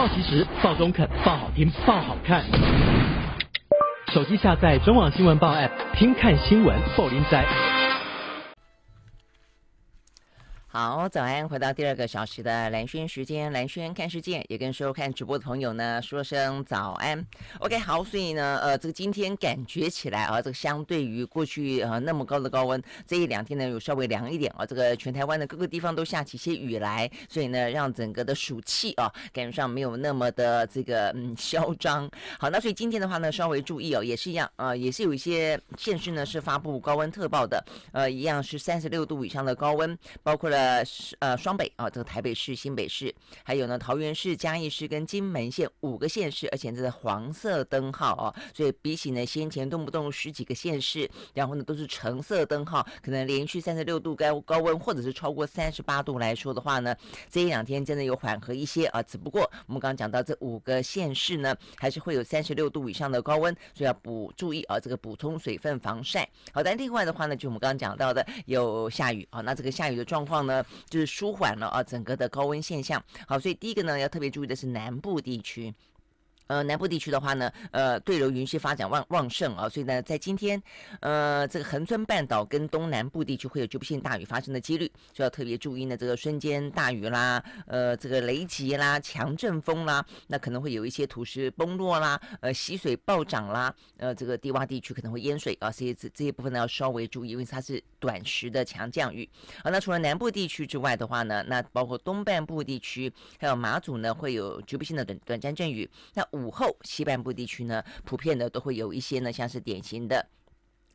报及时，报中肯，报好听，报好看。手机下载中网新闻报 App，听看新闻不林灾。好，早安！回到第二个小时的蓝轩时间，蓝轩看世界也跟收看直播的朋友呢说声早安。OK，好，所以呢，呃，这个今天感觉起来啊，这个相对于过去呃那么高的高温，这一两天呢有稍微凉一点啊。这个全台湾的各个地方都下起些雨来，所以呢，让整个的暑气啊感觉上没有那么的这个嗯嚣张。好，那所以今天的话呢，稍微注意哦，也是一样啊，也是有一些县市呢是发布高温特报的，呃，一样是三十六度以上的高温，包括了。呃是呃双北啊，这个台北市、新北市，还有呢桃园市、嘉义市跟金门县五个县市，而且这是黄色灯号啊，所以比起呢先前动不动十几个县市，然后呢都是橙色灯号，可能连续三十六度高高温或者是超过三十八度来说的话呢，这一两天真的有缓和一些啊，只不过我们刚刚讲到这五个县市呢，还是会有三十六度以上的高温，所以要补注意啊，这个补充水分、防晒。好，但另外的话呢，就我们刚刚讲到的有下雨啊，那这个下雨的状况呢？呃，就是舒缓了啊，整个的高温现象。好，所以第一个呢，要特别注意的是南部地区。呃，南部地区的话呢，呃，对流云系发展旺旺盛啊，所以呢，在今天，呃，这个恒春半岛跟东南部地区会有局部性大雨发生的几率，就要特别注意呢，这个瞬间大雨啦，呃，这个雷击啦，强阵风啦，那可能会有一些土石崩落啦，呃，溪水暴涨啦，呃，这个低洼地区可能会淹水啊，所以这这些部分呢要稍微注意，因为它是短时的强降雨。啊，那除了南部地区之外的话呢，那包括东半部地区，还有马祖呢，会有局部性的短短暂阵雨。那五。午后，西半部地区呢，普遍的都会有一些呢，像是典型的。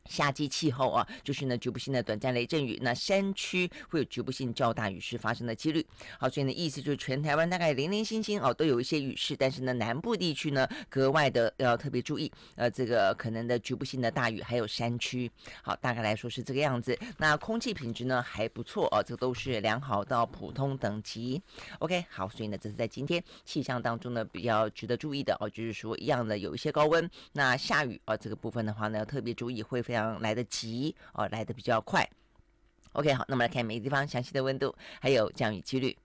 夏季气候啊，就是呢局部性的短暂雷阵雨，那山区会有局部性较大雨势发生的几率。好，所以呢意思就是全台湾大概零零星星哦，都有一些雨势，但是呢南部地区呢格外的要特别注意，呃，这个可能的局部性的大雨，还有山区。好，大概来说是这个样子。那空气品质呢还不错哦，这都是良好到普通等级。OK，好，所以呢这是在今天气象当中呢比较值得注意的哦，就是说一样的有一些高温，那下雨啊这个部分的话呢要特别注意会非。将来得及哦，来得比较快。OK，好，那么来看每个地方详细的温度还有降雨几率。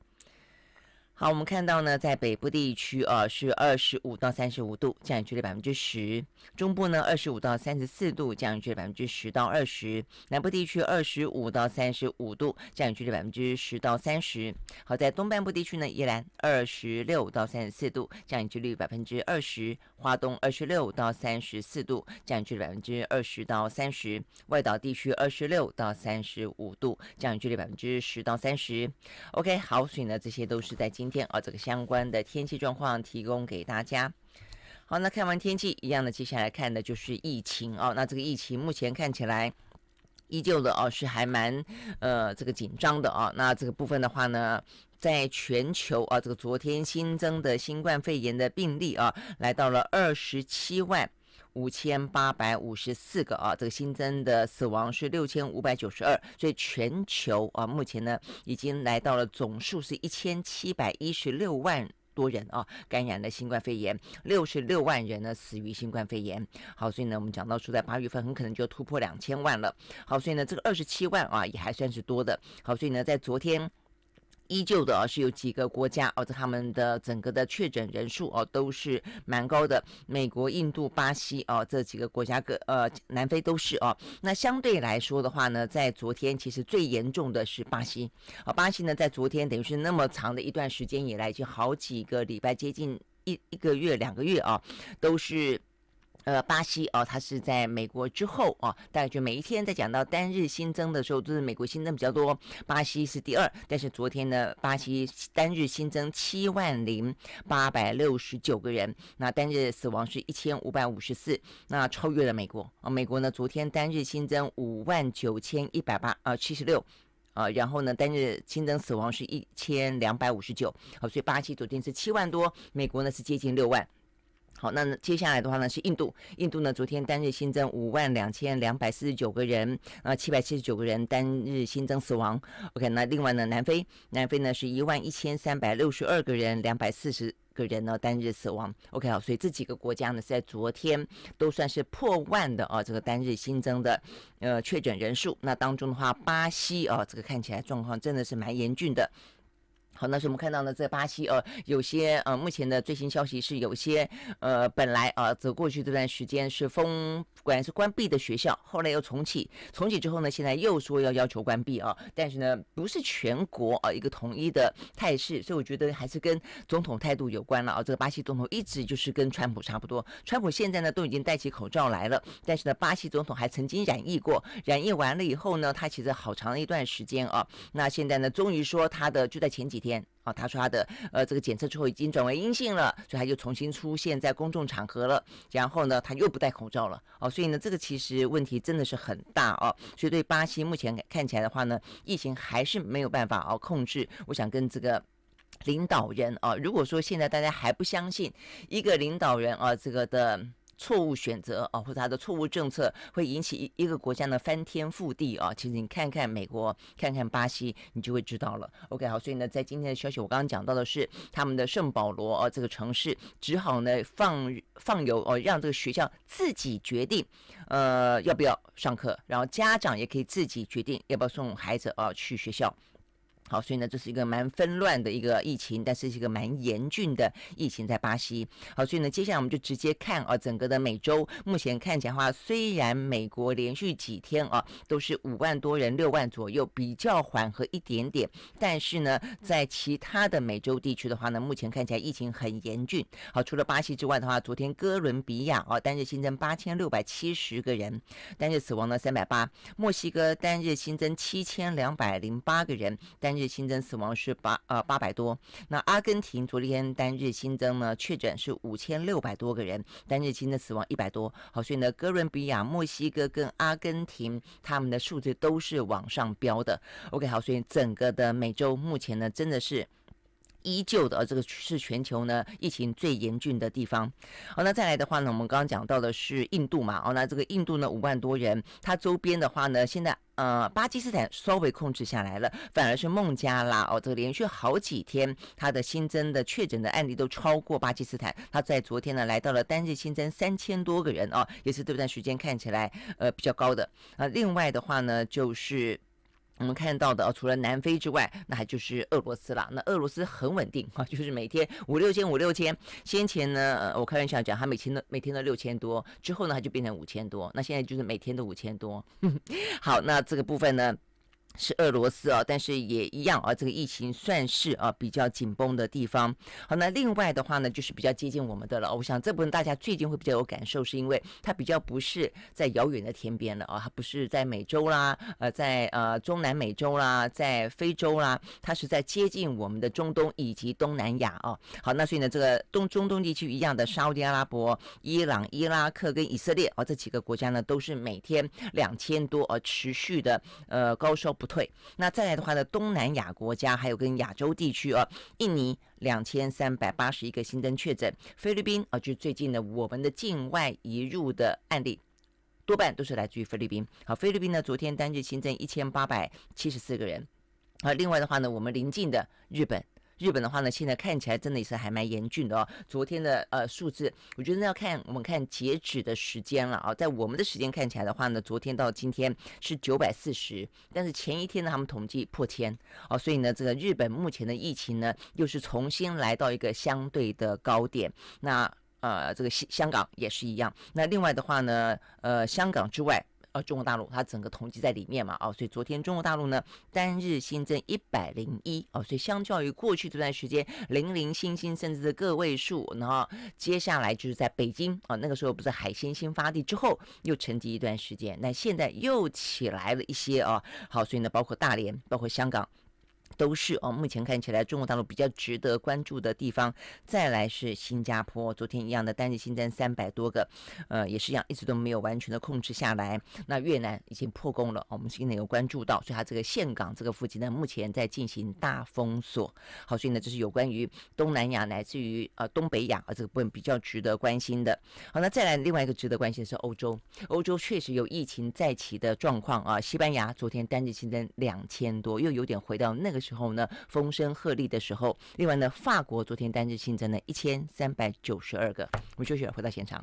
好，我们看到呢，在北部地区啊是二十五到三十五度，降雨距离百分之十；中部呢二十五到三十四度，降雨距离百分之十到二十；南部地区二十五到三十五度，降雨距离百分之十到三十。好，在东半部地区呢依然二十六到三十四度，降雨距离百分之二十；华东二十六到三十四度，降雨距离百分之二十到三十；外岛地区二十六到三十五度，降雨距离百分之十到三十。OK，好，所以呢，这些都是在今。天啊，这个相关的天气状况提供给大家。好，那看完天气，一样的，接下来看的就是疫情啊。那这个疫情目前看起来依旧的啊，是还蛮呃这个紧张的啊。那这个部分的话呢，在全球啊，这个昨天新增的新冠肺炎的病例啊，来到了二十七万。五千八百五十四个啊，这个新增的死亡是六千五百九十二，所以全球啊目前呢已经来到了总数是一千七百一十六万多人啊感染了新冠肺炎，六十六万人呢死于新冠肺炎。好，所以呢我们讲到说在八月份很可能就突破两千万了。好，所以呢这个二十七万啊也还算是多的。好，所以呢在昨天。依旧的啊，是有几个国家哦，他们的整个的确诊人数哦都是蛮高的，美国、印度、巴西哦这几个国家个呃南非都是哦。那相对来说的话呢，在昨天其实最严重的是巴西，啊巴西呢在昨天等于是那么长的一段时间以来，就好几个礼拜，接近一一个月、两个月啊都是。呃，巴西哦，它是在美国之后啊，大概就每一天在讲到单日新增的时候，都是美国新增比较多，巴西是第二。但是昨天呢，巴西单日新增七万零八百六十九个人，那单日死亡是一千五百五十四，那超越了美国啊。美国呢，昨天单日新增五万九千一百八啊七十六，啊，然后呢，单日新增死亡是一千两百五十九啊，所以巴西昨天是七万多，美国呢是接近六万。好，那接下来的话呢是印度，印度呢昨天单日新增五万两千两百四十九个人，啊七百七十九个人单日新增死亡。OK，那另外呢南非，南非呢是一万一千三百六十二个人，两百四十个人呢单日死亡。OK，好，所以这几个国家呢在昨天都算是破万的啊，这个单日新增的，呃确诊人数。那当中的话，巴西啊，这个看起来状况真的是蛮严峻的。好，那是我们看到呢，在巴西，呃，有些呃，目前的最新消息是有些呃，本来啊，走过去这段时间是封，果管是关闭的学校，后来又重启，重启之后呢，现在又说要要求关闭啊，但是呢，不是全国啊，一个统一的态势，所以我觉得还是跟总统态度有关了啊。这个巴西总统一直就是跟川普差不多，川普现在呢都已经戴起口罩来了，但是呢，巴西总统还曾经染疫过，染疫完了以后呢，他其实好长一段时间啊，那现在呢，终于说他的就在前几天。啊，他说他的，呃，这个检测之后已经转为阴性了，所以他就重新出现在公众场合了。然后呢，他又不戴口罩了，哦，所以呢，这个其实问题真的是很大啊。所以对巴西目前看起来的话呢，疫情还是没有办法啊控制。我想跟这个领导人啊，如果说现在大家还不相信一个领导人啊，这个的。错误选择啊，或者他的错误政策会引起一一个国家呢翻天覆地啊。其实你看看美国，看看巴西，你就会知道了。OK，好，所以呢，在今天的消息，我刚刚讲到的是他们的圣保罗啊，这个城市只好呢放放油哦，让这个学校自己决定，呃，要不要上课，然后家长也可以自己决定要不要送孩子啊去学校。好，所以呢，这是一个蛮纷乱的一个疫情，但是是一个蛮严峻的疫情在巴西。好，所以呢，接下来我们就直接看啊，整个的美洲目前看起来的话，虽然美国连续几天啊都是五万多人、六万左右，比较缓和一点点，但是呢，在其他的美洲地区的话呢，目前看起来疫情很严峻。好，除了巴西之外的话，昨天哥伦比亚啊单日新增八千六百七十个人，单日死亡呢三百八；墨西哥单日新增七千两百零八个人，单。日新增死亡是八呃八百多，那阿根廷昨天单日新增呢确诊是五千六百多个人，单日新增死亡一百多。好，所以呢哥伦比亚、墨西哥跟阿根廷他们的数字都是往上飙的。OK，好，所以整个的美洲目前呢真的是。依旧的，而这个是全球呢疫情最严峻的地方。好，那再来的话呢，我们刚刚讲到的是印度嘛。哦，那这个印度呢五万多人，它周边的话呢，现在呃巴基斯坦稍微控制下来了，反而是孟加拉哦，这个连续好几天它的新增的确诊的案例都超过巴基斯坦。它在昨天呢来到了单日新增三千多个人哦，也是这段时间看起来呃比较高的。啊，另外的话呢就是。我们看到的哦、除了南非之外，那还就是俄罗斯了。那俄罗斯很稳定啊，就是每天五六千，五六千。先前呢，我开玩笑讲，他每天都每天都六千多，之后呢，他就变成五千多。那现在就是每天都五千多。好，那这个部分呢？是俄罗斯啊，但是也一样啊，这个疫情算是啊比较紧绷的地方。好，那另外的话呢，就是比较接近我们的了。我想这部分大家最近会比较有感受，是因为它比较不是在遥远的天边了啊，它不是在美洲啦，呃，在呃中南美洲啦，在非洲啦，它是在接近我们的中东以及东南亚啊。好，那所以呢，这个东中东地区一样的沙特阿拉伯、伊朗、伊拉克跟以色列啊这几个国家呢，都是每天两千多啊，持续的呃高烧。不退。那再来的话呢，东南亚国家还有跟亚洲地区啊，印尼两千三百八十一个新增确诊，菲律宾啊，就最近的我们的境外移入的案例，多半都是来自于菲律宾。好，菲律宾呢，昨天单日新增一千八百七十四个人。啊，另外的话呢，我们邻近的日本。日本的话呢，现在看起来真的也是还蛮严峻的哦。昨天的呃数字，我觉得要看我们看截止的时间了啊。在我们的时间看起来的话呢，昨天到今天是九百四十，但是前一天呢，他们统计破千哦。所以呢，这个日本目前的疫情呢，又是重新来到一个相对的高点。那呃，这个香香港也是一样。那另外的话呢，呃，香港之外。啊，中国大陆它整个统计在里面嘛，哦，所以昨天中国大陆呢单日新增一百零一，哦，所以相较于过去这段时间零零星星甚至个位数，然后接下来就是在北京啊，那个时候不是海鲜新发地之后又沉寂一段时间，那现在又起来了一些哦，好，所以呢包括大连，包括香港。都是哦，目前看起来中国大陆比较值得关注的地方。再来是新加坡，昨天一样的单日新增三百多个，呃，也是一样一直都没有完全的控制下来。那越南已经破功了，我们今天有关注到，所以它这个岘港这个附近呢，目前在进行大封锁。好，所以呢，这是有关于东南亚乃至于呃东北亚啊这个部分比较值得关心的。好，那再来另外一个值得关心的是欧洲，欧洲确实有疫情再起的状况啊。西班牙昨天单日新增两千多，又有点回到那个。时候呢，风声鹤唳的时候。另外呢，法国昨天单日新增了一千三百九十二个。我们周雪回到现场。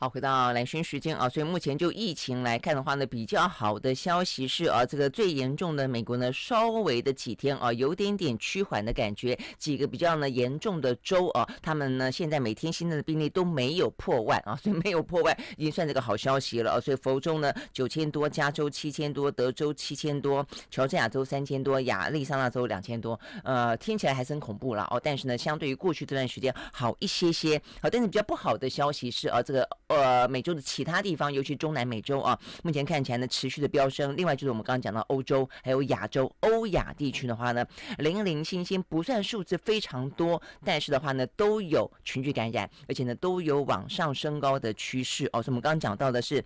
好，回到来讯时间啊，所以目前就疫情来看的话呢，比较好的消息是啊，这个最严重的美国呢，稍微的几天啊，有点点趋缓的感觉，几个比较呢严重的州啊，他们呢现在每天新增的病例都没有破万啊，所以没有破万已经算是个好消息了啊。所以佛州呢九千多，加州七千多，德州七千多，乔治亚州三千多，亚利桑那州两千多，呃，听起来还是很恐怖了哦，但是呢，相对于过去这段时间好一些些，好，但是比较不好的消息是啊，这个。呃，美洲的其他地方，尤其中南美洲啊，目前看起来呢持续的飙升。另外就是我们刚刚讲到欧洲，还有亚洲欧亚地区的话呢，零零星星不算数字非常多，但是的话呢都有群聚感染，而且呢都有往上升高的趋势。哦，所以我们刚刚讲到的是。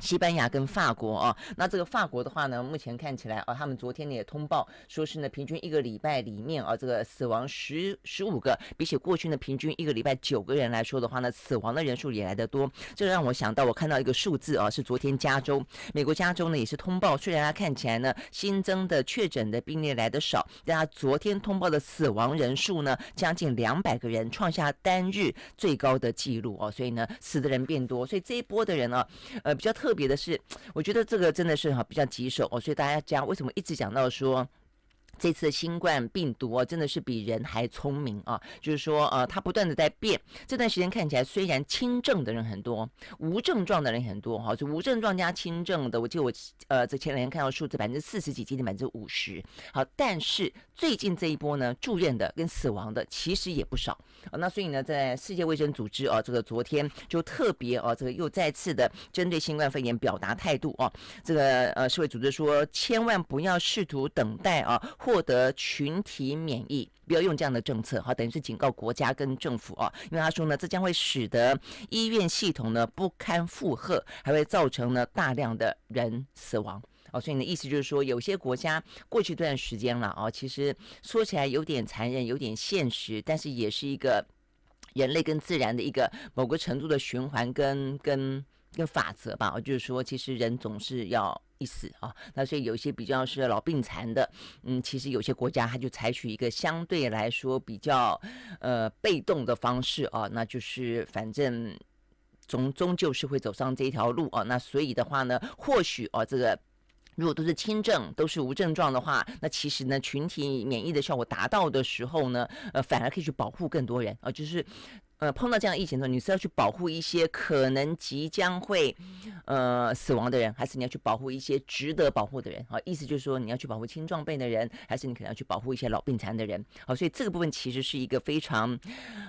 西班牙跟法国啊，那这个法国的话呢，目前看起来啊，他们昨天呢也通报说是呢，平均一个礼拜里面啊，这个死亡十十五个，比起过去呢，平均一个礼拜九个人来说的话呢，死亡的人数也来的多。这让我想到，我看到一个数字啊，是昨天加州，美国加州呢也是通报，虽然它看起来呢，新增的确诊的病例来的少，但它昨天通报的死亡人数呢，将近两百个人，创下单日最高的记录啊，所以呢，死的人变多，所以这一波的人啊，呃，比较特。特别的是，我觉得这个真的是哈比较棘手哦，所以大家讲为什么一直讲到说这次新冠病毒哦真的是比人还聪明啊，就是说呃它不断的在变。这段时间看起来虽然轻症的人很多，无症状的人很多哈，就无症状加轻症的，我记得我呃这前两天看到数字百分之四十几，接近百分之五十。好，但是最近这一波呢，住院的跟死亡的其实也不少。那所以呢，在世界卫生组织啊，这个昨天就特别啊，这个又再次的针对新冠肺炎表达态度啊，这个呃，世卫组织说千万不要试图等待啊获得群体免疫，不要用这样的政策哈，等于是警告国家跟政府啊，因为他说呢，这将会使得医院系统呢不堪负荷，还会造成呢大量的人死亡。哦，所以你的意思就是说，有些国家过去一段时间了啊，其实说起来有点残忍，有点现实，但是也是一个人类跟自然的一个某个程度的循环跟跟跟法则吧。哦，就是说，其实人总是要一死啊。那所以有些比较是老病残的，嗯，其实有些国家他就采取一个相对来说比较呃被动的方式啊，那就是反正终终究是会走上这一条路啊。那所以的话呢，或许啊这个。如果都是轻症，都是无症状的话，那其实呢，群体免疫的效果达到的时候呢，呃，反而可以去保护更多人啊，就是。呃，碰到这样疫情的时候，你是要去保护一些可能即将会，呃，死亡的人，还是你要去保护一些值得保护的人？啊，意思就是说，你要去保护青壮辈的人，还是你可能要去保护一些老病残的人？啊，所以这个部分其实是一个非常，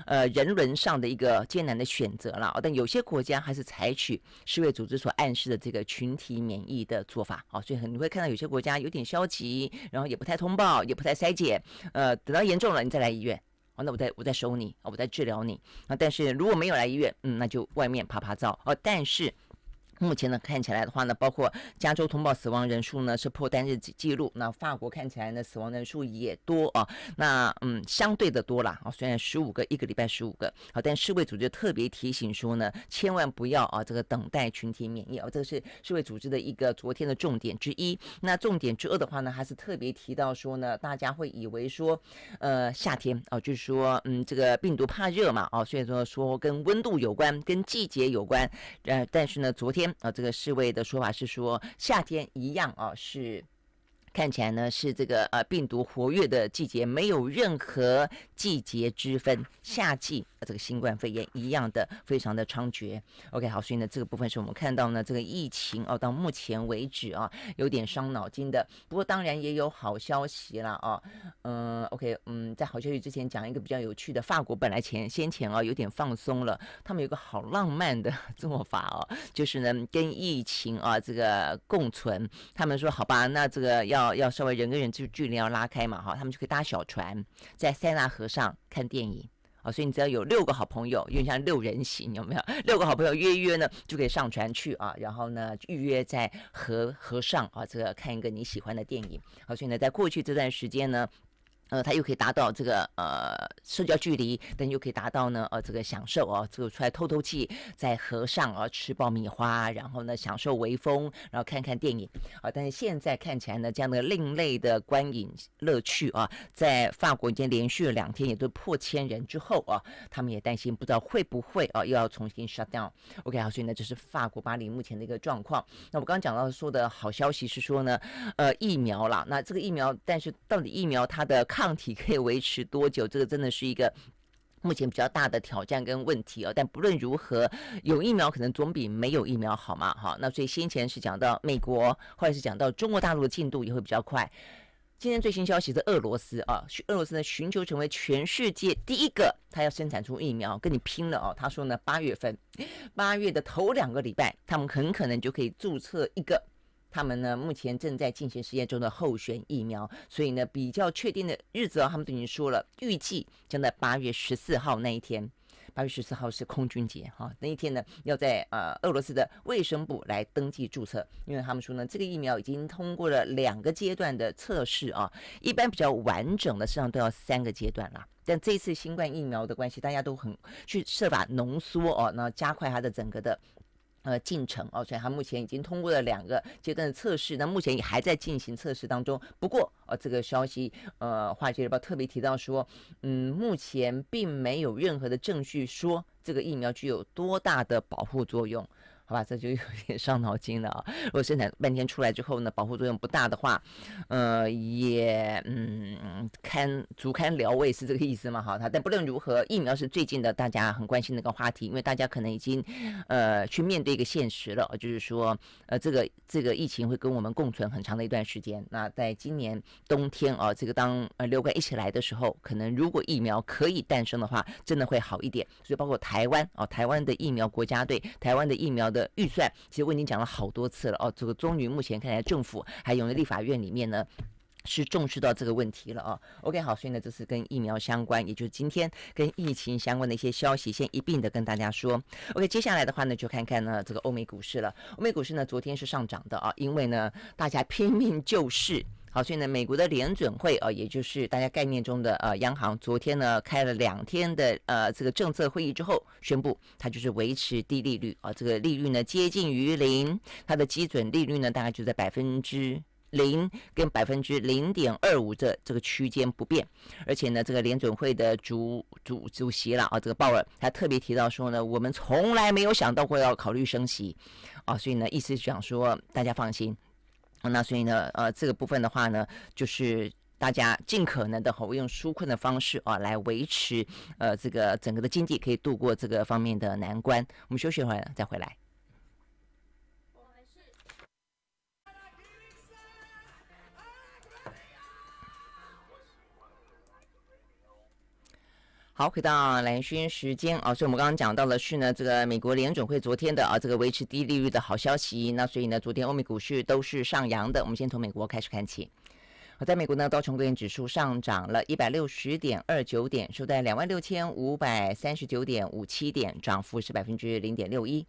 呃，人伦上的一个艰难的选择了。但有些国家还是采取世卫组织所暗示的这个群体免疫的做法。啊，所以很你会看到有些国家有点消极，然后也不太通报，也不太筛检，呃，等到严重了你再来医院。好，那我在，我在收你，我在治疗你啊。但是如果没有来医院，嗯，那就外面爬爬灶哦。但是。目前呢，看起来的话呢，包括加州通报死亡人数呢是破单日记录。那法国看起来呢，死亡人数也多啊。那嗯，相对的多啦啊。虽然十五个，一个礼拜十五个，好，但世卫组织特别提醒说呢，千万不要啊，这个等待群体免疫啊，这个是世卫组织的一个昨天的重点之一。那重点之二的话呢，还是特别提到说呢，大家会以为说，呃，夏天啊，就是说，嗯，这个病毒怕热嘛啊，所以说说跟温度有关，跟季节有关。呃，但是呢，昨天。啊，这个世卫的说法是说，夏天一样哦，是。看起来呢是这个呃病毒活跃的季节，没有任何季节之分，夏季这个新冠肺炎一样的非常的猖獗。OK，好，所以呢这个部分是我们看到呢这个疫情哦到目前为止啊有点伤脑筋的，不过当然也有好消息了啊，嗯，OK，嗯，在好消息之前讲一个比较有趣的，法国本来前先前啊有点放松了，他们有个好浪漫的 做法哦，就是呢跟疫情啊这个共存，他们说好吧，那这个要。要稍微人跟人就距离要拉开嘛，哈，他们就可以搭小船在塞纳河上看电影啊，所以你只要有六个好朋友，有点像六人行有没有？六个好朋友约约呢，就可以上船去啊，然后呢预约在河河上啊，这个看一个你喜欢的电影啊，所以呢，在过去这段时间呢。呃，他又可以达到这个呃社交距离，但又可以达到呢呃这个享受啊，这个出来透透气，在河上啊吃爆米花，然后呢享受微风，然后看看电影啊。但是现在看起来呢，这样的另类的观影乐趣啊，在法国已经连续了两天也都破千人之后啊，他们也担心不知道会不会啊又要重新 shut down。OK 啊，所以呢这是法国巴黎目前的一个状况。那我刚刚讲到说的好消息是说呢，呃疫苗啦，那这个疫苗，但是到底疫苗它的。抗体可以维持多久？这个真的是一个目前比较大的挑战跟问题哦。但不论如何，有疫苗可能总比没有疫苗好嘛。好，那所以先前是讲到美国，或者是讲到中国大陆的进度也会比较快。今天最新消息是俄罗斯啊，去俄罗斯呢寻求成为全世界第一个，他要生产出疫苗，跟你拼了哦。他说呢，八月份，八月的头两个礼拜，他们很可能就可以注册一个。他们呢目前正在进行实验中的候选疫苗，所以呢比较确定的日子，他们都已经说了，预计将在八月十四号那一天。八月十四号是空军节哈，那一天呢要在呃俄罗斯的卫生部来登记注册，因为他们说呢这个疫苗已经通过了两个阶段的测试啊，一般比较完整的实际上都要三个阶段啦，但这次新冠疫苗的关系，大家都很去设法浓缩哦，那加快它的整个的。呃，进程哦，所以它目前已经通过了两个阶段的测试，那目前也还在进行测试当中。不过，呃，这个消息，呃，尔街日报特别提到说，嗯，目前并没有任何的证据说这个疫苗具有多大的保护作用。好吧，这就有点伤脑筋了啊！如果生产半天出来之后呢，保护作用不大的话，呃，也嗯，堪足堪聊，我也是这个意思嘛，好，他但不论如何，疫苗是最近的大家很关心的一个话题，因为大家可能已经呃去面对一个现实了，就是说呃，这个这个疫情会跟我们共存很长的一段时间。那在今年冬天啊，这个当呃流感一起来的时候，可能如果疫苗可以诞生的话，真的会好一点。所以包括台湾啊，台湾的疫苗国家队，台湾的疫苗的预算，其实我已经讲了好多次了哦。这个终于目前看来，政府还有立法院里面呢，是重视到这个问题了啊。OK，好，所以呢，这是跟疫苗相关，也就是今天跟疫情相关的一些消息，先一并的跟大家说。OK，接下来的话呢，就看看呢这个欧美股市了。欧美股市呢，昨天是上涨的啊，因为呢大家拼命救市。好，所以呢，美国的联准会啊，也就是大家概念中的呃央行，昨天呢开了两天的呃这个政策会议之后，宣布它就是维持低利率啊，这个利率呢接近于零，它的基准利率呢大概就在百分之零跟百分之零点二五这这个区间不变，而且呢，这个联准会的主主主席了啊，这个鲍尔他特别提到说呢，我们从来没有想到过要考虑升息，啊，所以呢意思是讲说大家放心。那所以呢，呃，这个部分的话呢，就是大家尽可能的和用纾困的方式啊，来维持呃这个整个的经济可以度过这个方面的难关。我们休息一会儿再回来。好，回到蓝轩时间啊，所以我们刚刚讲到的是呢，这个美国联准会昨天的啊，这个维持低利率的好消息。那所以呢，昨天欧美股市都是上扬的。我们先从美国开始看起。好，在美国呢，道琼工业指数上涨了一百六十点二九点，收在两万六千五百三十九点五七点，涨幅是百分之零点六一。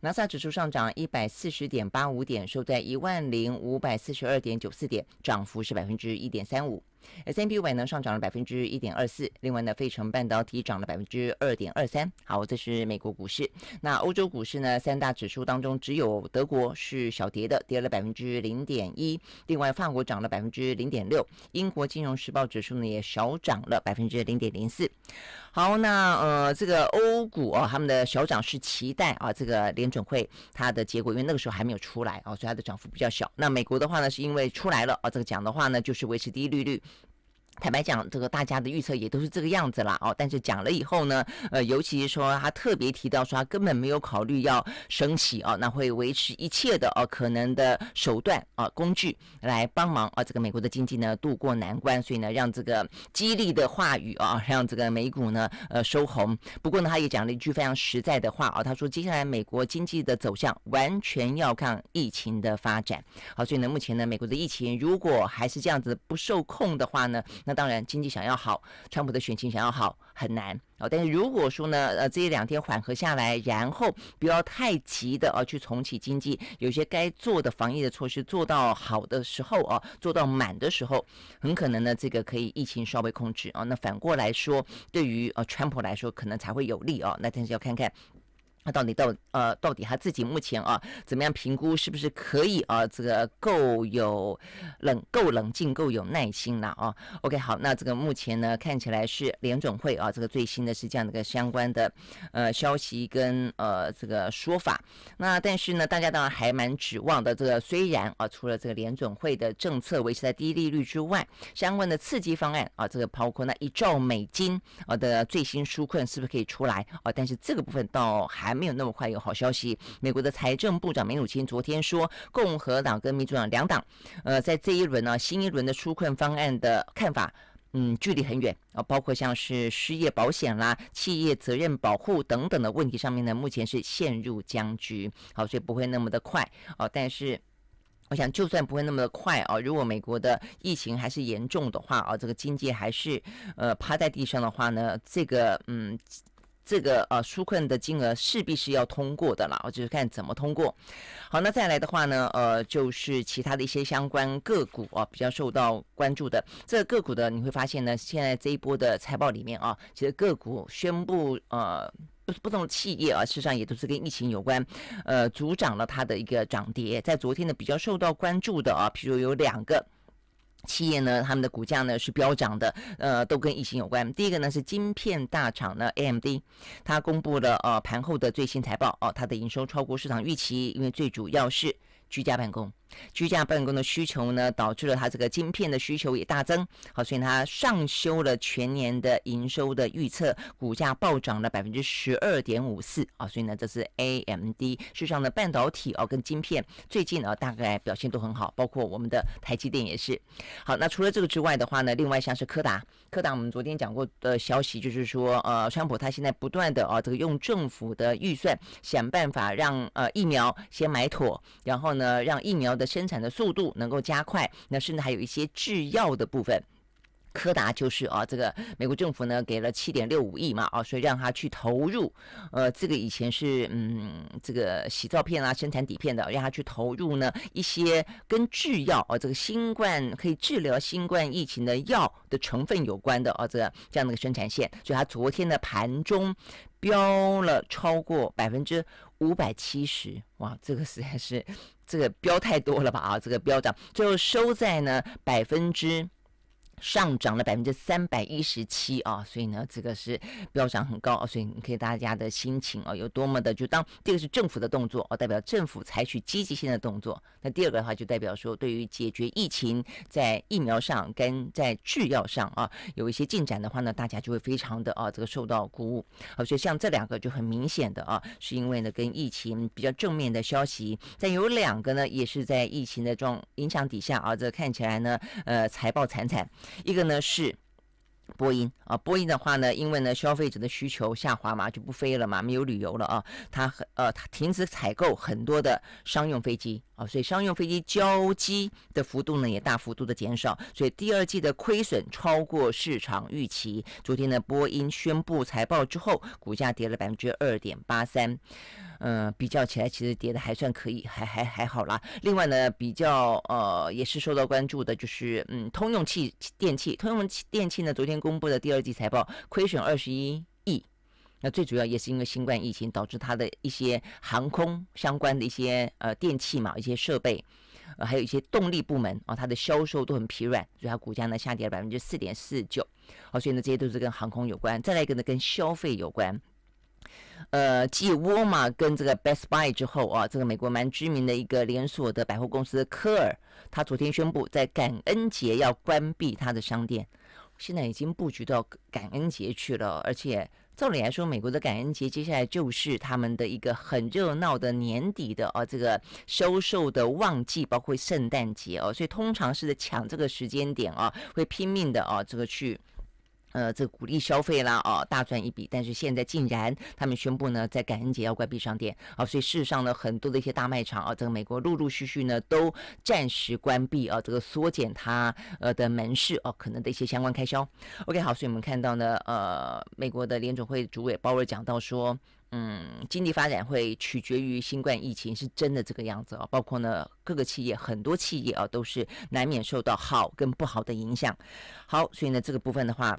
纳斯指数上涨一百四十点八五点，收在一万零五百四十二点九四点，涨幅是百分之一点三五。S M B 五呢上涨了百分之一点二四，另外呢，费城半导体涨了百分之二点二三。好，这是美国股市。那欧洲股市呢，三大指数当中只有德国是小跌的，跌了百分之零点一。另外，法国涨了百分之零点六，英国金融时报指数呢也小涨了百分之零点零四。好，那呃，这个欧股啊，他们的小涨是期待啊，这个联准会它的结果，因为那个时候还没有出来啊，所以它的涨幅比较小。那美国的话呢，是因为出来了啊，这个讲的话呢就是维持低利率。坦白讲，这个大家的预测也都是这个样子了哦。但是讲了以后呢，呃，尤其是说他特别提到说他根本没有考虑要升息啊，那会维持一切的哦可能的手段啊工具来帮忙啊这个美国的经济呢度过难关，所以呢让这个激励的话语啊让这个美股呢呃收红。不过呢他也讲了一句非常实在的话啊，他说接下来美国经济的走向完全要看疫情的发展。好，所以呢目前呢美国的疫情如果还是这样子不受控的话呢？那当然，经济想要好，川普的选情想要好很难啊。但是如果说呢，呃，这一两天缓和下来，然后不要太急的啊，去重启经济，有些该做的防疫的措施做到好的时候啊，做到满的时候，很可能呢，这个可以疫情稍微控制啊。那反过来说，对于呃川普来说，可能才会有利啊。那但是要看看。那到底到呃，到底他自己目前啊怎么样评估是不是可以啊这个够有冷够冷静够有耐心了啊？OK 好，那这个目前呢看起来是联准会啊这个最新的是这样的一个相关的呃消息跟呃这个说法。那但是呢，大家当然还蛮指望的。这个虽然啊，除了这个联准会的政策维持在低利率之外，相关的刺激方案啊，这个包括那一兆美金啊的最新纾困是不是可以出来啊？但是这个部分倒还。没有那么快有好消息。美国的财政部长梅努钦昨天说，共和党跟民主党两党，呃，在这一轮呢，新一轮的纾困方案的看法，嗯，距离很远啊。包括像是失业保险啦、企业责任保护等等的问题上面呢，目前是陷入僵局。好，所以不会那么的快哦。但是，我想就算不会那么的快啊，如果美国的疫情还是严重的话啊，这个经济还是呃趴在地上的话呢，这个嗯。这个呃纾困的金额势必是要通过的啦，我只是看怎么通过。好，那再来的话呢，呃，就是其他的一些相关个股啊，比较受到关注的这个个股的，你会发现呢，现在这一波的财报里面啊，其实个股宣布呃，不同企业啊，事实上也都是跟疫情有关，呃，阻挡了它的一个涨跌。在昨天呢，比较受到关注的啊，譬如有两个。企业呢，他们的股价呢是飙涨的，呃，都跟疫情有关。第一个呢是晶片大厂呢，AMD，它公布了呃盘后的最新财报，哦，它的营收超过市场预期，因为最主要是。居家办公，居家办公的需求呢，导致了它这个晶片的需求也大增。好，所以它上修了全年的营收的预测，股价暴涨了百分之十二点五四啊。所以呢，这是 A M D。事实上呢，半导体啊跟晶片最近啊大概表现都很好，包括我们的台积电也是。好，那除了这个之外的话呢，另外像是柯达，柯达我们昨天讲过的消息就是说，呃，川普他现在不断的啊这个用政府的预算想办法让呃疫苗先买妥，然后那让疫苗的生产的速度能够加快，那甚至还有一些制药的部分，柯达就是啊，这个美国政府呢给了七点六五亿嘛，啊，所以让他去投入，呃，这个以前是嗯，这个洗照片啊，生产底片的，让他去投入呢一些跟制药哦，这个新冠可以治疗新冠疫情的药的成分有关的啊，这个这样的一个生产线，所以他昨天的盘中飙了超过百分之五百七十，哇，这个实在是。这个标太多了吧啊！这个标涨，最后收在呢百分之。上涨了百分之三百一十七啊，所以呢，这个是飙涨很高啊，所以你可以大家的心情啊，有多么的就当这个是政府的动作啊，代表政府采取积极性的动作。那第二个的话，就代表说对于解决疫情，在疫苗上跟在制药上啊，有一些进展的话呢，大家就会非常的啊，这个受到鼓舞。好，所以像这两个就很明显的啊，是因为呢跟疫情比较正面的消息。但有两个呢，也是在疫情的这种影响底下，啊，这看起来呢，呃，财报惨惨。一个呢是波音啊，波音的话呢，因为呢消费者的需求下滑嘛，就不飞了嘛，没有旅游了啊，它很呃停止采购很多的商用飞机啊，所以商用飞机交机的幅度呢也大幅度的减少，所以第二季的亏损超过市场预期。昨天呢波音宣布财报之后，股价跌了百分之二点八三。嗯，比较起来，其实跌的还算可以，还还还好啦。另外呢，比较呃也是受到关注的，就是嗯，通用气电器，通用气电器呢昨天公布的第二季财报亏损二十一亿，那最主要也是因为新冠疫情导致它的一些航空相关的一些呃电器嘛，一些设备，呃还有一些动力部门啊，它的销售都很疲软，所以它股价呢下跌了百分之四点四九。好，所以呢这些都是跟航空有关，再来一个呢跟消费有关。呃，继沃尔玛跟这个 Best Buy 之后啊，这个美国蛮知名的一个连锁的百货公司，科尔，他昨天宣布在感恩节要关闭他的商店，现在已经布局到感恩节去了。而且照理来说，美国的感恩节接下来就是他们的一个很热闹的年底的啊，这个销售的旺季，包括圣诞节哦，所以通常是在抢这个时间点啊，会拼命的啊，这个去。呃，这鼓励消费啦，哦，大赚一笔。但是现在竟然他们宣布呢，在感恩节要关闭商店，啊，所以事实上呢，很多的一些大卖场啊，这个美国陆陆续续呢都暂时关闭啊，这个缩减它呃的门市啊，可能的一些相关开销。OK，好，所以我们看到呢，呃，美国的联总会主委鲍威尔讲到说，嗯，经济发展会取决于新冠疫情是真的这个样子啊，包括呢各个企业很多企业啊都是难免受到好跟不好的影响。好，所以呢这个部分的话。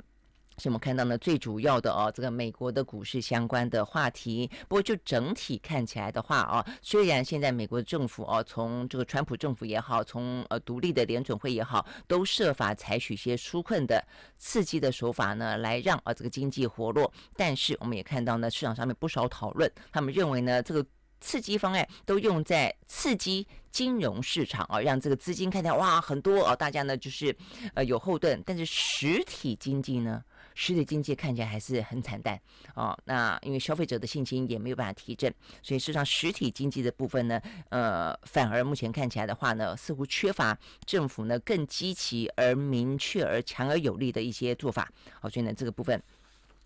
我们看到呢，最主要的哦，这个美国的股市相关的话题。不过就整体看起来的话哦，虽然现在美国政府哦，从这个川普政府也好，从呃独立的联准会也好，都设法采取一些纾困的刺激的手法呢，来让啊这个经济活络。但是我们也看到呢，市场上面不少讨论，他们认为呢，这个刺激方案都用在刺激金融市场啊，让这个资金看起来哇很多啊，大家呢就是呃有后盾。但是实体经济呢？实体经济看起来还是很惨淡哦。那因为消费者的信心也没有办法提振，所以事实上实体经济的部分呢，呃，反而目前看起来的话呢，似乎缺乏政府呢更积极、而明确、而强而有力的一些做法。好，所以呢，这个部分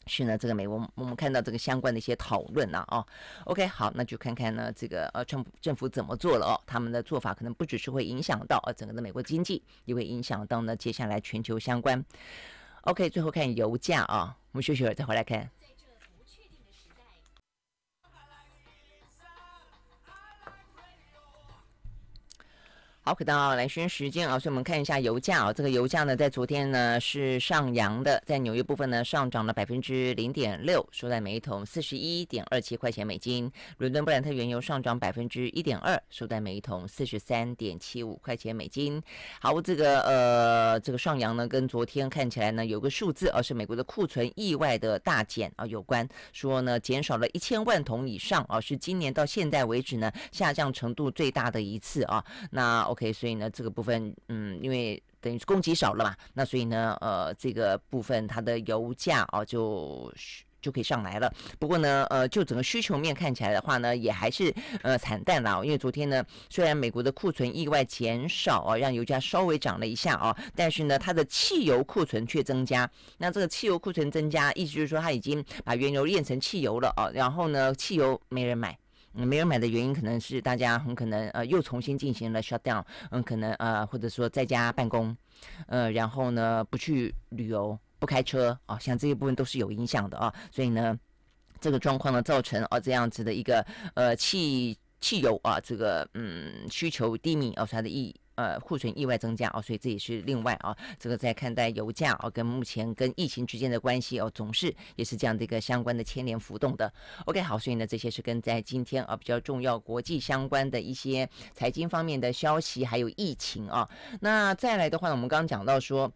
是呢，这个美国我们看到这个相关的一些讨论了哦。OK，好，那就看看呢这个呃，政普政府怎么做了哦。他们的做法可能不只是会影响到呃整个的美国经济，也会影响到呢接下来全球相关。OK，最后看油价啊，我们休息会再回来看。好，各到来宣时间啊，所以我们看一下油价啊，这个油价呢，在昨天呢是上扬的，在纽约部分呢上涨了百分之零点六，收在每一桶四十一点二七块钱美金；伦敦布兰特原油上涨百分之一点二，收在每一桶四十三点七五块钱美金。好，这个呃，这个上扬呢，跟昨天看起来呢有个数字啊，是美国的库存意外的大减啊有关，说呢减少了一千万桶以上啊，是今年到现在为止呢下降程度最大的一次啊，那。OK，所以呢，这个部分，嗯，因为等于供给少了嘛，那所以呢，呃，这个部分它的油价哦就就可以上来了。不过呢，呃，就整个需求面看起来的话呢，也还是呃惨淡啦。因为昨天呢，虽然美国的库存意外减少啊，让油价稍微涨了一下啊，但是呢，它的汽油库存却增加。那这个汽油库存增加，意思就是说它已经把原油炼成汽油了哦，然后呢，汽油没人买。嗯，没有买的原因可能是大家很可能呃又重新进行了 shut down，嗯，可能呃或者说在家办公，呃，然后呢不去旅游，不开车啊，像这一部分都是有影响的啊，所以呢这个状况呢造成啊这样子的一个呃汽汽油啊这个嗯需求低迷啊它的意义。呃，库存意外增加哦，所以这也是另外啊，这个在看待油价哦，跟目前跟疫情之间的关系哦，总是也是这样的一个相关的牵连浮动的。OK，好，所以呢，这些是跟在今天啊比较重要国际相关的一些财经方面的消息，还有疫情啊，那再来的话，呢，我们刚刚讲到说。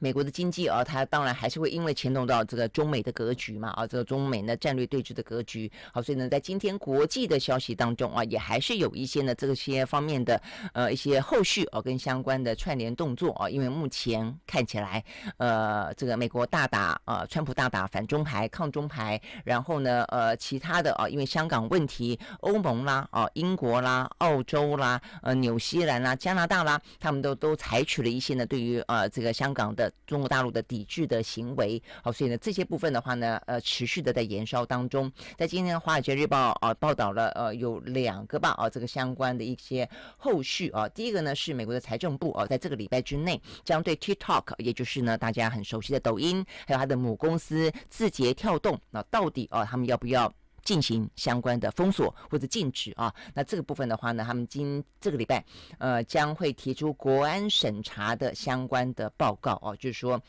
美国的经济啊，它当然还是会因为牵动到这个中美的格局嘛，啊，这个中美呢战略对峙的格局。好，所以呢，在今天国际的消息当中啊，也还是有一些呢这些方面的呃一些后续啊，跟相关的串联动作啊，因为目前看起来呃这个美国大打啊，川普大打反中牌、抗中牌，然后呢呃其他的啊，因为香港问题，欧盟啦啊，英国啦、澳洲啦、呃纽西兰啦、加拿大啦，他们都都采取了一些呢对于呃这个香港的。中国大陆的抵制的行为，好，所以呢，这些部分的话呢，呃，持续的在燃烧当中。在今天，的《华尔街日报啊报道了，呃，有两个吧，呃，这个相关的一些后续啊。第一个呢，是美国的财政部呃，在这个礼拜之内，将对 TikTok，也就是呢大家很熟悉的抖音，还有它的母公司字节跳动，那到底呃、他们要不要？进行相关的封锁或者禁止啊，那这个部分的话呢，他们今这个礼拜，呃，将会提出国安审查的相关的报告啊，就是说，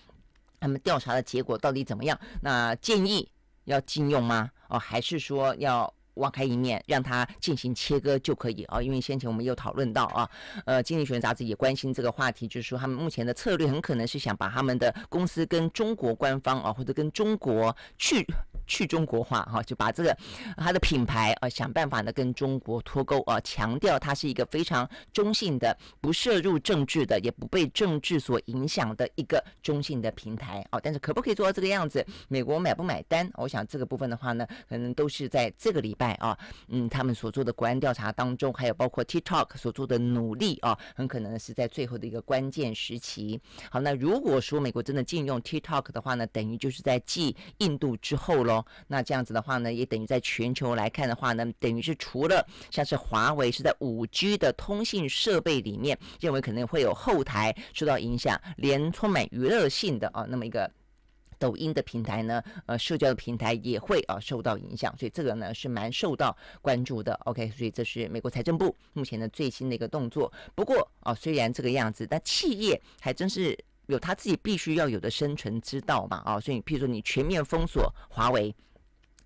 他们调查的结果到底怎么样？那建议要禁用吗？哦，还是说要？望开一面，让它进行切割就可以啊，因为先前我们有讨论到啊，呃，经济学人杂志也关心这个话题，就是说他们目前的策略很可能是想把他们的公司跟中国官方啊，或者跟中国去去中国化哈，就把这个它的品牌啊，想办法呢跟中国脱钩啊，强调它是一个非常中性的、不涉入政治的，也不被政治所影响的一个中性的平台啊。但是可不可以做到这个样子，美国买不买单？我想这个部分的话呢，可能都是在这个礼拜。啊，嗯，他们所做的国安调查当中，还有包括 TikTok 所做的努力啊，很可能是在最后的一个关键时期。好，那如果说美国真的禁用 TikTok 的话呢，等于就是在继印度之后喽。那这样子的话呢，也等于在全球来看的话呢，等于是除了像是华为是在五 G 的通信设备里面认为可能会有后台受到影响，连充满娱乐性的啊那么一个。抖音的平台呢，呃，社交的平台也会啊受到影响，所以这个呢是蛮受到关注的。OK，所以这是美国财政部目前的最新的一个动作。不过啊，虽然这个样子，但企业还真是有他自己必须要有的生存之道嘛啊，所以譬如说你全面封锁华为。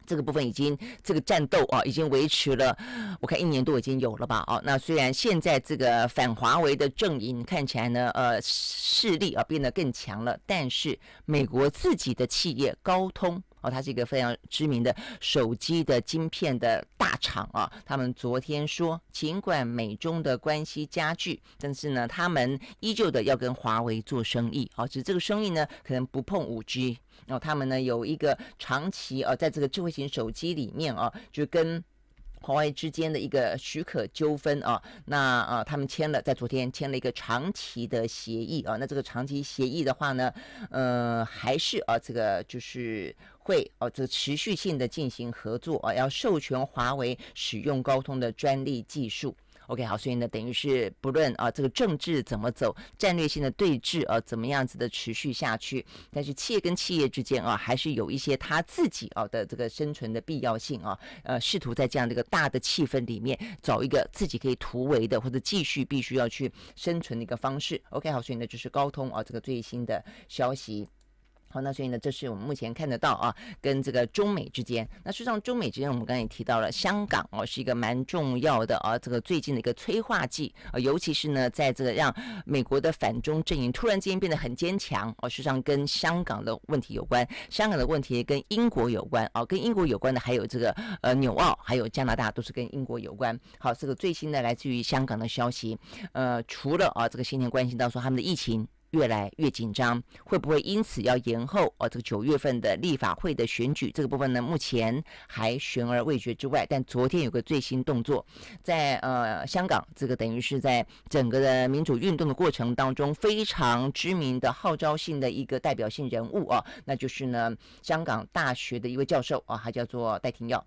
这个部分已经这个战斗啊，已经维持了，我看一年多已经有了吧？哦，那虽然现在这个反华为的阵营看起来呢，呃，势力啊变得更强了，但是美国自己的企业高通哦，它是一个非常知名的手机的晶片的大厂啊，他们昨天说，尽管美中的关系加剧，但是呢，他们依旧的要跟华为做生意啊，只是这个生意呢，可能不碰 5G。然后他们呢有一个长期呃在这个智慧型手机里面啊，就跟华为之间的一个许可纠纷啊，那啊他们签了在昨天签了一个长期的协议啊，那这个长期协议的话呢，呃还是啊这个就是会哦这持续性的进行合作啊，要授权华为使用高通的专利技术。OK，好，所以呢，等于是不论啊这个政治怎么走，战略性的对峙啊怎么样子的持续下去，但是企业跟企业之间啊，还是有一些他自己啊的这个生存的必要性啊，呃，试图在这样的一个大的气氛里面找一个自己可以突围的或者继续必须要去生存的一个方式。OK，好，所以呢，就是高通啊这个最新的消息。好，那所以呢，这是我们目前看得到啊，跟这个中美之间。那事实上，中美之间，我们刚才也提到了香港哦，是一个蛮重要的啊，这个最近的一个催化剂啊，尤其是呢，在这个让美国的反中阵营突然之间变得很坚强哦。事实上，跟香港的问题有关，香港的问题跟英国有关啊，跟英国有关的还有这个呃纽澳，还有加拿大都是跟英国有关。好，这个最新的来自于香港的消息，呃，除了啊这个先前关心到说他们的疫情。越来越紧张，会不会因此要延后？哦，这个九月份的立法会的选举这个部分呢，目前还悬而未决之外。但昨天有个最新动作，在呃香港，这个等于是在整个的民主运动的过程当中非常知名的号召性的一个代表性人物哦，那就是呢香港大学的一位教授啊，他叫做戴廷耀。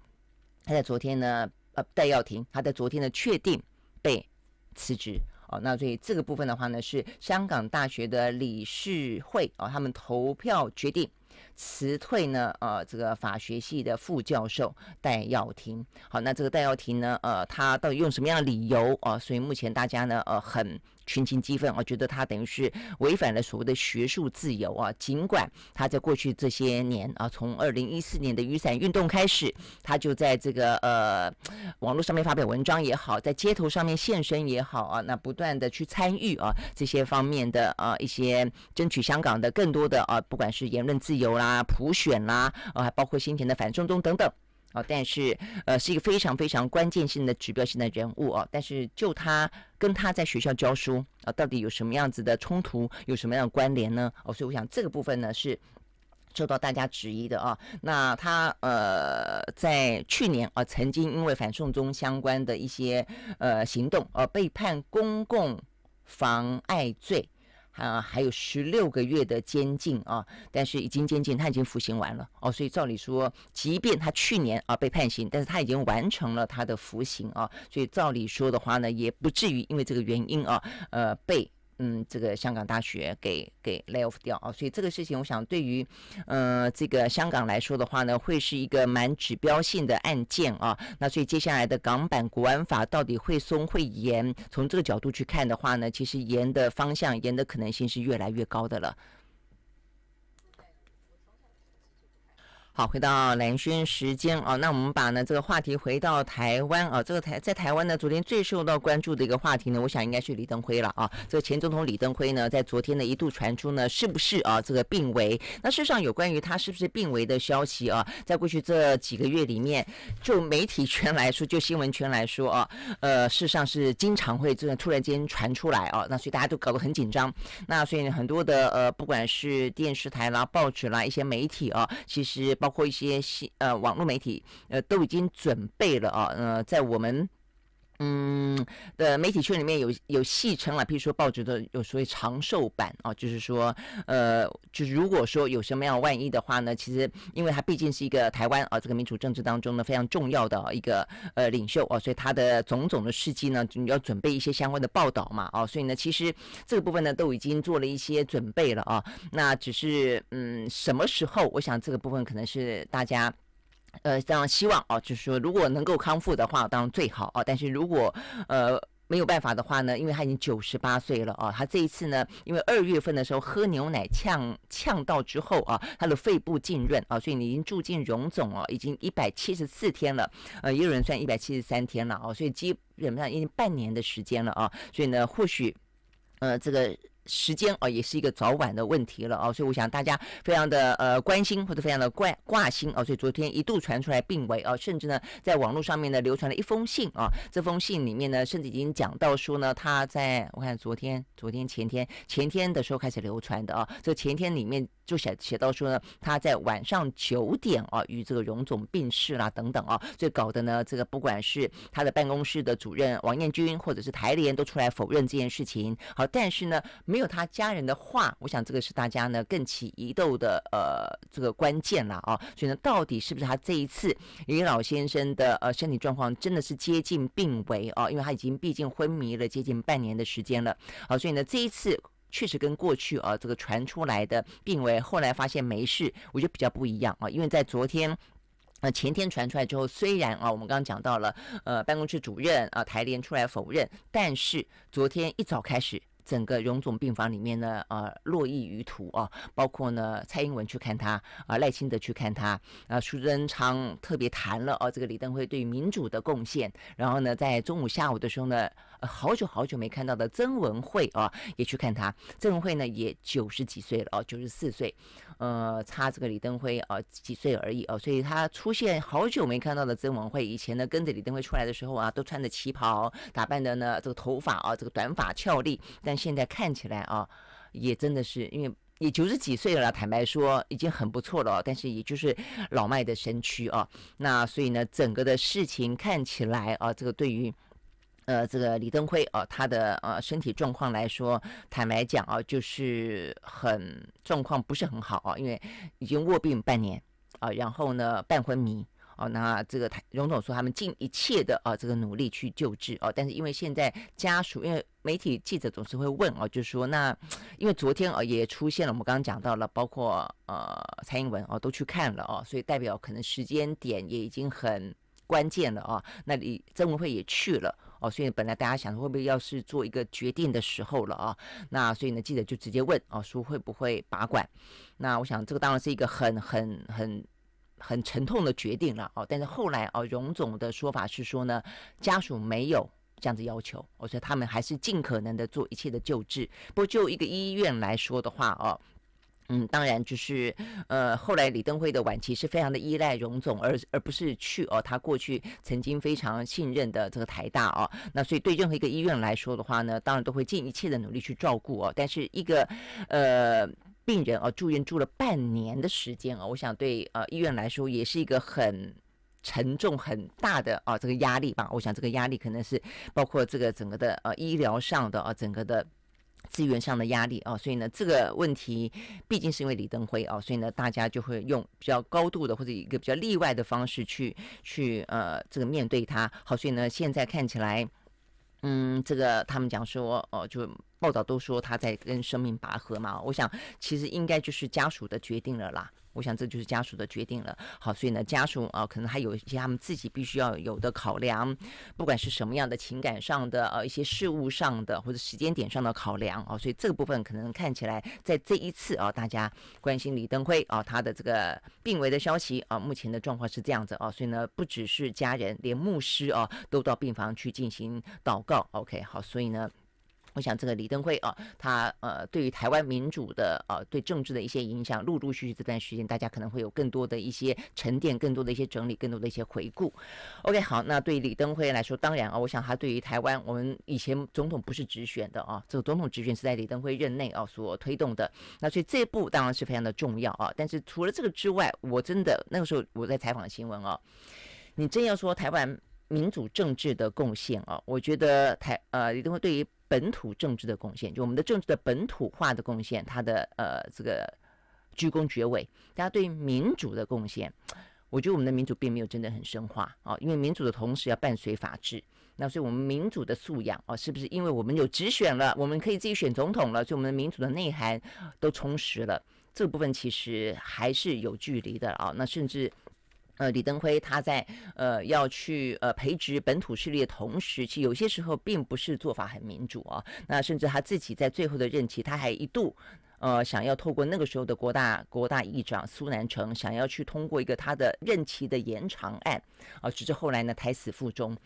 他在昨天呢，呃，戴耀廷他在昨天呢确定被辞职。哦，那所以这个部分的话呢，是香港大学的理事会啊，他们投票决定辞退呢，呃，这个法学系的副教授戴耀廷。好，那这个戴耀廷呢，呃，他到底用什么样的理由啊？所以目前大家呢，呃，很。群情激愤，我觉得他等于是违反了所谓的学术自由啊。尽管他在过去这些年啊，从二零一四年的雨伞运动开始，他就在这个呃网络上面发表文章也好，在街头上面现身也好啊，那不断的去参与啊这些方面的啊一些争取香港的更多的啊不管是言论自由啦、普选啦，啊还包括先前的反送中等等。哦，但是呃，是一个非常非常关键性的指标性的人物哦。但是就他跟他在学校教书啊，到底有什么样子的冲突，有什么样的关联呢？哦，所以我想这个部分呢是受到大家质疑的啊。那他呃，在去年啊，曾经因为反送中相关的一些呃行动呃，被判公共妨碍罪。啊，还有十六个月的监禁啊，但是已经监禁，他已经服刑完了哦，所以照理说，即便他去年啊被判刑，但是他已经完成了他的服刑啊，所以照理说的话呢，也不至于因为这个原因啊，呃被。嗯，这个香港大学给给 l a y o f f 掉啊，所以这个事情，我想对于，呃，这个香港来说的话呢，会是一个蛮指标性的案件啊。那所以接下来的港版国安法到底会松会严？从这个角度去看的话呢，其实严的方向，严的可能性是越来越高的了。好，回到蓝轩时间哦，那我们把呢这个话题回到台湾啊，这个台在台湾呢，昨天最受到关注的一个话题呢，我想应该是李登辉了啊。这个前总统李登辉呢，在昨天呢一度传出呢是不是啊这个病危。那事实上有关于他是不是病危的消息啊，在过去这几个月里面，就媒体圈来说，就新闻圈来说啊，呃，事实上是经常会这样突然间传出来哦，那所以大家都搞得很紧张。那所以呢，很多的呃，不管是电视台啦、报纸啦、一些媒体啊，其实。包括一些新呃网络媒体，呃都已经准备了啊，呃，在我们。嗯，的媒体圈里面有有戏称了，比如说报纸的有所谓“长寿版”啊，就是说，呃，就如果说有什么样万一的话呢，其实，因为他毕竟是一个台湾啊这个民主政治当中呢非常重要的一个呃领袖哦，所以他的种种的事迹呢，要准备一些相关的报道嘛，哦，所以呢，其实这个部分呢都已经做了一些准备了啊，那只是嗯，什么时候，我想这个部分可能是大家。呃，当然希望哦，就是说，如果能够康复的话，当然最好哦。但是如果呃没有办法的话呢，因为他已经九十八岁了啊，他这一次呢，因为二月份的时候喝牛奶呛呛到之后啊，他的肺部浸润啊，所以你已经住进荣总啊，已经一百七十四天了，呃，也有人算一百七十三天了啊，所以基本上已经半年的时间了啊，所以呢，或许呃这个。时间哦，也是一个早晚的问题了哦，所以我想大家非常的呃关心或者非常的挂挂心哦，所以昨天一度传出来病危哦，甚至呢在网络上面呢流传了一封信啊，这封信里面呢甚至已经讲到说呢，他在我看昨天昨天前天前天的时候开始流传的啊，这前天里面就写写到说呢，他在晚上九点啊与这个荣总病逝啦等等啊，所以搞得呢这个不管是他的办公室的主任王彦君，或者是台联都出来否认这件事情，好，但是呢。没有他家人的话，我想这个是大家呢更起疑窦的呃这个关键了啊。所以呢，到底是不是他这一次李老先生的呃身体状况真的是接近病危啊？因为他已经毕竟昏迷了接近半年的时间了啊。所以呢，这一次确实跟过去啊这个传出来的病危后来发现没事，我觉得比较不一样啊。因为在昨天啊前天传出来之后，虽然啊我们刚刚讲到了呃办公室主任啊台联出来否认，但是昨天一早开始。整个荣总病房里面呢，呃，络绎于途啊，包括呢，蔡英文去看他，啊，赖清德去看他，啊，苏贞昌特别谈了哦，这个李登辉对民主的贡献，然后呢，在中午、下午的时候呢，好久好久没看到的曾文慧啊，也去看他，曾文慧呢也九十几岁了哦，九十四岁。呃，差这个李登辉啊几岁而已啊，所以他出现好久没看到的曾文慧，以前呢，跟着李登辉出来的时候啊，都穿着旗袍，打扮的呢这个头发啊，这个短发俏丽。但现在看起来啊，也真的是因为也九十几岁了，坦白说已经很不错了，但是也就是老迈的身躯啊。那所以呢，整个的事情看起来啊，这个对于。呃，这个李登辉啊，他的呃身体状况来说，坦白讲啊，就是很状况不是很好啊，因为已经卧病半年啊，然后呢半昏迷哦，那这个台荣总说，他们尽一切的啊这个努力去救治哦，但是因为现在家属，因为媒体记者总是会问啊，就是说那因为昨天啊也出现了，我们刚刚讲到了，包括呃蔡英文哦都去看了哦，所以代表可能时间点也已经很关键了啊。那李曾文慧也去了。哦，所以本来大家想会不会要是做一个决定的时候了啊？那所以呢，记者就直接问哦，说会不会拔管？那我想这个当然是一个很很很很沉痛的决定了哦。但是后来哦，荣总的说法是说呢，家属没有这样子要求，我说他们还是尽可能的做一切的救治。不过就一个医院来说的话哦。嗯，当然就是，呃，后来李登辉的晚期是非常的依赖荣总，而而不是去哦，他过去曾经非常信任的这个台大哦。那所以对任何一个医院来说的话呢，当然都会尽一切的努力去照顾哦。但是一个呃病人哦住院住了半年的时间啊，我想对呃医院来说也是一个很沉重很大的啊这个压力吧。我想这个压力可能是包括这个整个的呃医疗上的啊整个的。资源上的压力哦，所以呢，这个问题毕竟是因为李登辉哦，所以呢，大家就会用比较高度的或者一个比较例外的方式去去呃这个面对他。好，所以呢，现在看起来，嗯，这个他们讲说哦就。报道都说他在跟生命拔河嘛，我想其实应该就是家属的决定了啦。我想这就是家属的决定了。好，所以呢，家属啊，可能还有一些他们自己必须要有的考量，不管是什么样的情感上的、呃一些事物上的或者时间点上的考量啊。所以这个部分可能看起来，在这一次啊，大家关心李登辉啊他的这个病危的消息啊，目前的状况是这样子啊。所以呢，不只是家人，连牧师啊都到病房去进行祷告。OK，好，所以呢。我想这个李登辉啊，他呃对于台湾民主的啊，对政治的一些影响，陆陆续续这段时间，大家可能会有更多的一些沉淀，更多的一些整理，更多的一些回顾。OK，好，那对李登辉来说，当然啊，我想他对于台湾，我们以前总统不是直选的啊，这个总统直选是在李登辉任内啊所推动的，那所以这一步当然是非常的重要啊。但是除了这个之外，我真的那个时候我在采访新闻哦，你真要说台湾。民主政治的贡献啊，我觉得台呃，李登辉对于本土政治的贡献，就我们的政治的本土化的贡献，他的呃这个鞠躬绝尾。大家对民主的贡献，我觉得我们的民主并没有真的很深化啊，因为民主的同时要伴随法治。那所以我们民主的素养啊，是不是因为我们有直选了，我们可以自己选总统了，所以我们的民主的内涵都充实了？这部分其实还是有距离的啊，那甚至。呃，李登辉他在呃要去呃培植本土势力的同时，其实有些时候并不是做法很民主啊。那甚至他自己在最后的任期，他还一度呃想要透过那个时候的国大国大议长苏南成，想要去通过一个他的任期的延长案啊，直至后来呢胎死腹中。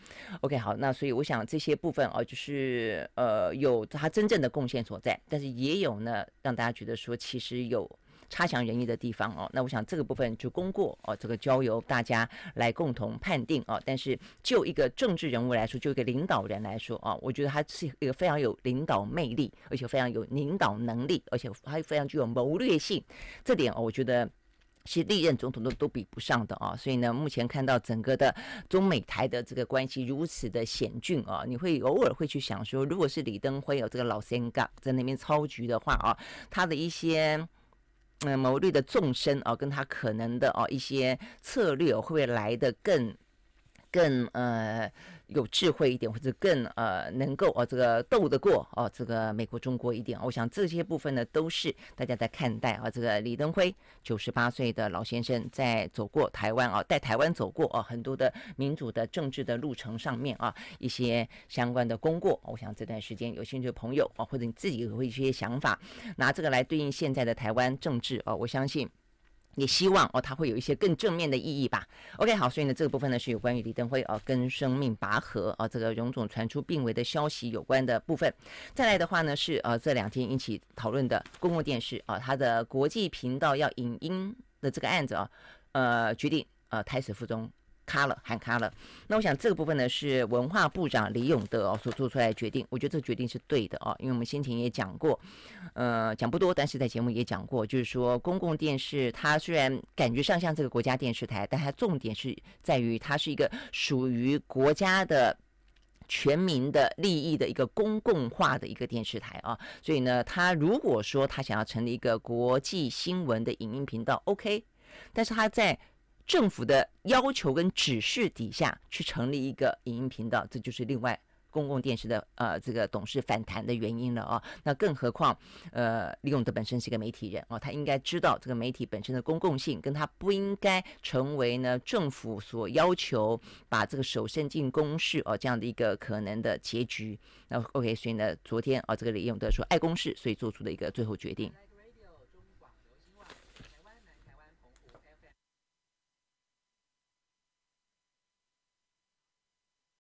OK，好，那所以我想这些部分啊，就是呃有他真正的贡献所在，但是也有呢让大家觉得说其实有。差强人意的地方哦，那我想这个部分就功过哦，这个交由大家来共同判定哦。但是就一个政治人物来说，就一个领导人来说啊，我觉得他是一个非常有领导魅力，而且非常有领导能力，而且他非常具有谋略性。这点哦，我觉得是历任总统都都比不上的啊。所以呢，目前看到整个的中美台的这个关系如此的险峻啊，你会偶尔会去想说，如果是李登辉有这个老三杠在那边操局的话啊，他的一些。嗯，谋略的纵深哦，跟他可能的哦一些策略，会不会来的更更呃？有智慧一点，或者更呃能够哦这个斗得过哦这个美国中国一点，我想这些部分呢都是大家在看待啊这个李登辉九十八岁的老先生在走过台湾啊带台湾走过啊很多的民主的政治的路程上面啊一些相关的功过，我想这段时间有兴趣的朋友啊或者你自己有一些想法，拿这个来对应现在的台湾政治啊，我相信。也希望哦，他会有一些更正面的意义吧。OK，好，所以呢，这个部分呢是有关于李登辉哦跟生命拔河啊，这个荣总传出病危的消息有关的部分。再来的话呢是呃这两天引起讨论的公共电视啊它的国际频道要影音的这个案子啊，呃决定呃开始腹中卡了，喊卡了。那我想这个部分呢是文化部长李永德所做出来的决定，我觉得这个决定是对的啊，因为我们先前也讲过，呃，讲不多，但是在节目也讲过，就是说公共电视它虽然感觉上像这个国家电视台，但它重点是在于它是一个属于国家的全民的利益的一个公共化的一个电视台啊，所以呢，它如果说它想要成立一个国际新闻的影音频道，OK，但是它在政府的要求跟指示底下去成立一个影音频道，这就是另外公共电视的呃这个董事反弹的原因了啊。那更何况，呃，李永德本身是一个媒体人啊，他应该知道这个媒体本身的公共性，跟他不应该成为呢政府所要求把这个手伸进公事哦这样的一个可能的结局。那 OK，所以呢，昨天啊，这个李永德说爱公事，所以做出的一个最后决定。